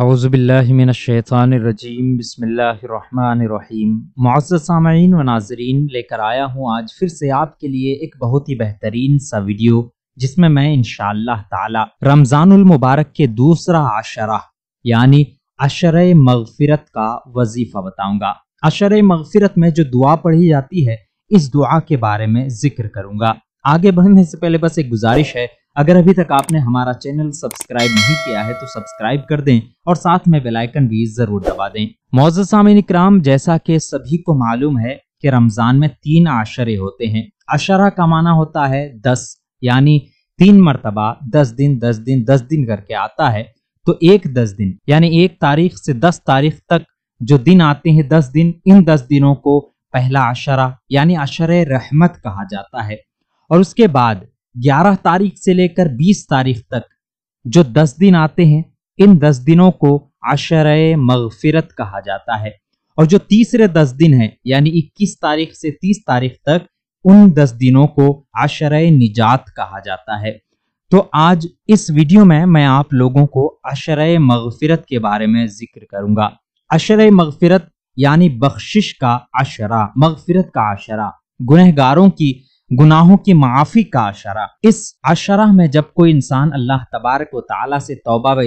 आउज़बिल्लिमिनशैतानरजीम बसमीम मौज़ सामीन व नाजरीन लेकर आया हूँ आज फिर से आपके लिए एक बहुत ही बेहतरीन सा वीडियो जिसमें मैं इन ताला मुबारक के दूसरा आशरा यानी अशर मगफ़रत का वजीफ़ा बताऊँगा अशर मगफ़रत में जो दुआ पढ़ी जाती है इस दुआ के बारे में जिक्र करूँगा आगे बढ़ने से पहले बस एक गुजारिश है अगर अभी तक आपने हमारा चैनल सब्सक्राइब नहीं किया है तो सब्सक्राइब कर दें और साथ में बेलाइकन भी जरूर दबा दें मोज सामिन इक्राम जैसा कि सभी को मालूम है कि रमजान में तीन आशरे होते हैं अशरा का माना होता है दस यानी तीन मरतबा दस दिन दस दिन दस दिन करके आता है तो एक दस दिन यानी एक तारीख से दस तारीख तक जो दिन आते हैं दस दिन इन दस दिनों को पहला अशरा यानी अशर रहमत कहा जाता है और उसके बाद 11 तारीख से लेकर 20 तारीख तक जो 10 दिन आते हैं इन 10 दिनों को आशर मगफिरत कहा जाता है और जो तीसरे 10 दिन हैं यानी 21 तारीख से 30 तारीख तक उन 10 दिनों को आशर निजात कहा जाता है तो आज इस वीडियो में मैं आप लोगों को अशर मगफिरत के बारे में जिक्र करूंगा अशर मगफिरत यानी बख्शिश का अशरा मगफिरत का अशरा गुनहगारों की गुनाहों की माफी का अशरा इस अशरा में जब कोई इंसान अल्लाह तबारक ताला से तोबा व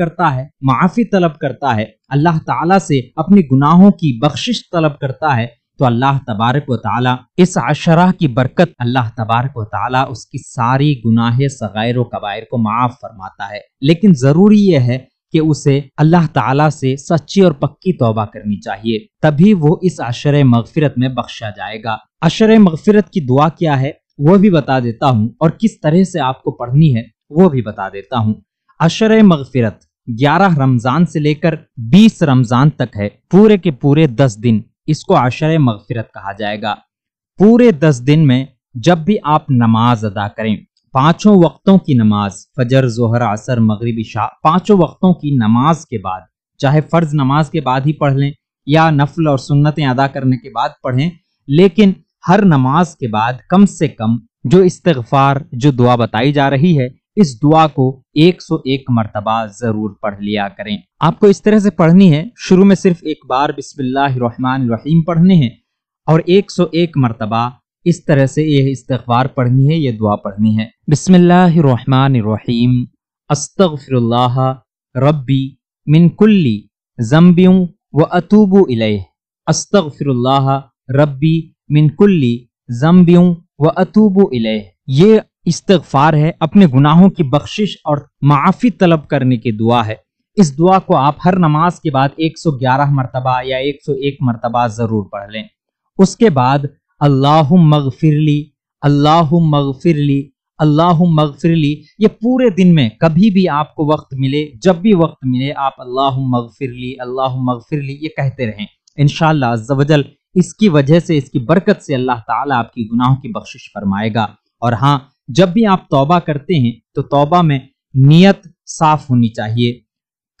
करता है माफी तलब करता है अल्लाह ताला से अपने गुनाहों की बख्शिश तलब करता है तो अल्लाह तबारक व ताली इस अशरा की बरकत अल्लाह तबारक व ताली उसकी सारी गुनाह सग़ैर व कबायर को माफ़ फरमाता है लेकिन ज़रूरी यह है कि उसे अल्लाह ताला से सच्ची और पक्की तौबा करनी चाहिए तभी वो इस आशर मगफिरत में बख्शा जाएगा अशर मगफिरत की दुआ क्या है वह भी बता देता हूँ और किस तरह से आपको पढ़नी है वो भी बता देता हूँ अशर मगफिरत 11 रमज़ान से लेकर 20 रमज़ान तक है पूरे के पूरे 10 दिन इसको अशर मगफिरत कहा जाएगा पूरे 10 दिन में जब भी आप नमाज अदा करें पांचों वक्तों की नमाज फजर जोहर असर मगरबी शाह पांचों वक्तों की नमाज के बाद चाहे फ़र्ज नमाज के बाद ही पढ़ लें या नफल और सुन्नतें अदा करने के बाद पढ़ें लेकिन हर नमाज के बाद कम से कम जो इस्तगफार जो दुआ बताई जा रही है इस दुआ को 101 मरतबा जरूर पढ़ लिया करें आपको इस तरह से पढ़नी है शुरू में सिर्फ एक बार बिस्मिल्लाहिर्रहमानिर्रहीम पढ़ने हैं और 101 मरतबा इस तरह से यह इस्तगफार पढ़नी है यह दुआ पढ़नी है बिस्मिल्लाहिर्रहमानिर्रहीम अस्तगफिरुल्लाह रब्बी मिन कुल्ली जम्बियों व अतूबू इलैह अस्तगफिरुल्लाह रब्बी मिनकुल्ली जम्बियों व अतूबो इले ये इस्तफार है अपने गुनाहों की बख्शिश और माफ़ी तलब करने की दुआ है इस दुआ को आप हर नमाज के बाद 111 मरतबा या 101 मरतबा ज़रूर पढ़ लें उसके बाद अल्लाह मगफिरली अल्लाह मगफिरली अल्लाह मगफिरली ये पूरे दिन में कभी भी आपको वक्त मिले जब भी वक्त मिले आप अल्लाह मगफिरली अल्लाह मगफिरली ये कहते रहें इनशाला इसकी वजह से इसकी बरकत से अल्लाह ताला आपकी गुनाहों की बख्शिश फरमाएगा और हाँ जब भी आप तौबा करते हैं तो तौबा में नीयत साफ होनी चाहिए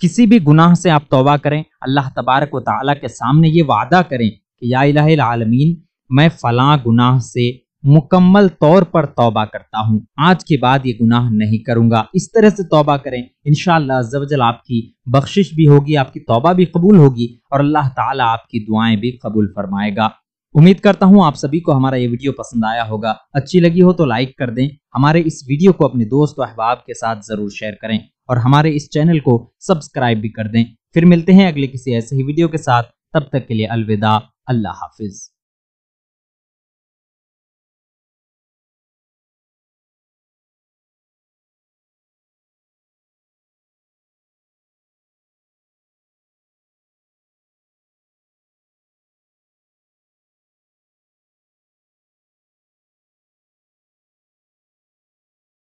किसी भी गुनाह से आप तौबा करें अल्लाह तबारक व के सामने ये वादा करें कि या आलमीन मैं फलां गुनाह से मुकम्मल तौर पर तौबा करता हूँ आज के बाद ये गुनाह नहीं करूँगा इस तरह से तौबा करें इनशालाजल आपकी बख्शिश भी होगी आपकी तौबा भी कबूल होगी और अल्लाह ताला आपकी दुआएं भी कबूल फरमाएगा उम्मीद करता हूँ आप सभी को हमारा ये वीडियो पसंद आया होगा अच्छी लगी हो तो लाइक कर दें हमारे इस वीडियो को अपने दोस्त अहबाब के साथ जरूर शेयर करें और हमारे इस चैनल को सब्सक्राइब भी कर दें फिर मिलते हैं अगले किसी ऐसे ही वीडियो के साथ तब तक के लिए अलविदा अल्लाह हाफिज़